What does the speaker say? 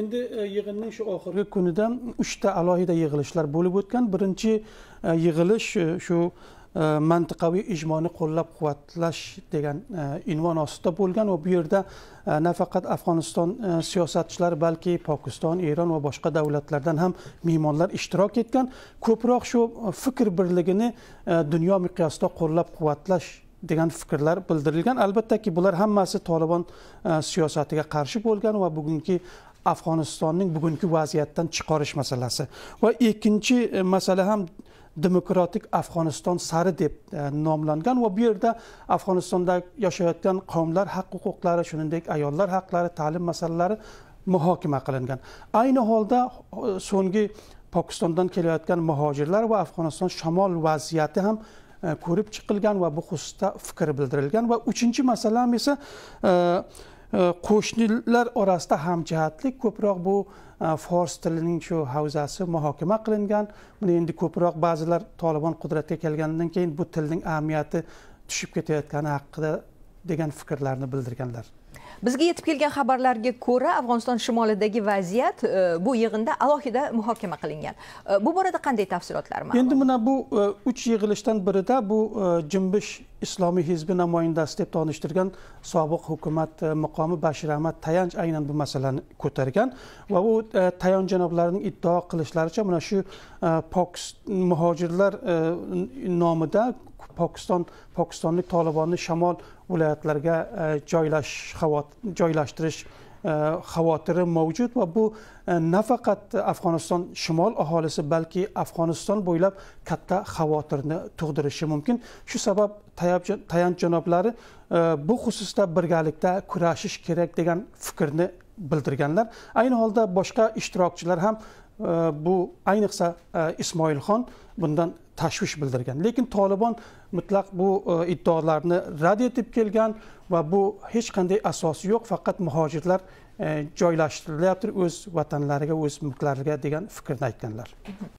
endi e, yig'inning shu oxirgi kunida uchta alohida yig'ilishlar bo'lib o'tgan birinchi e, yig'ilish e, shu mantiqaviy ijmoni qo'llab quvvatlash degan unvon ostida bo'lgan va bu yerda nafaqat afg'oniston siyosatchilari balki pokiston eron va boshqa davlatlardan ham mehmonlar ishtirok etgan ko'proq shu fikr birligini dunyo miqyosida qo'llab quvvatlash degan fikrlar bildirilgan albattaki bular hammasi tolibon siyosatiga qarshi bo'lgan va bugungi afg'onistonning bugungi vaziyatdan chiqarish masalasi va ikkinchi e, masala ham demokratik afg'oniston sari deb e, nomlangan va bu yerda afg'onistonda yashayotgan qavmlar haq huquqlari shuningdek ayollar haqlari ta'lim masalalari muhokama qilingan ayni holda e, so'nggi pokistondan kelayotgan muhojirlar va afg'oniston shamol vaziyati ham ko'rib chiqilgan va bu xususda fikr bildirilgan va uchinchi masalam ham esa Э, qo'shnilar orasida hamjihatlik ko'proq bu e, fors tilining shu havzasi muhokama qilingan buni endi ko'proq ba'zilar tolibon qudratga kelganidan keyin bu tilning ahamiyati tushib ketayotgani haqida degan fikrlarni bildirganlar bizga yetib kelgan xabarlarga ko'ra afg'oniston shimolidagi vaziyat e, bu yig'inda alohida muhokama qilingan e, bu borada qanday tafsilotlar mavjud endi mana bu e, uch yig'ilishdan birida bu jumbish islomiy hizbi namoyandasi deb tanishtirgan sobiq hukumat muqomi bashir ahmad tayanch aynan bu masalani ko'targan va u tayanch janoblarining iddao qilishlaricha mana shu pokis muhojirlar nomida pokiston pokistonlik tolibonni shamol viloyatlarga joylash xavotir joylashtirish e, xavotiri mavjud va bu e, nafaqat afg'oniston shimol aholisi balki afg'oniston bo'ylab katta xavotirni tug'dirishi mumkin shu sabab tayanch janoblari e, bu xususda birgalikda kurashish kerak degan fikrni bildirganlar ayni holda boshqa ishtirokchilar ham e, bu ayniqsa e, ismoilxon bundan tashvish bildirgan lekin tolibon mutlaq bu e, iddaolarni rad etib kelgan va bu hech qanday asosi yo'q faqat muhojirlar joylashtirilyapti o'z vatanlariga o'z mulklariga degan fikrni aytganlar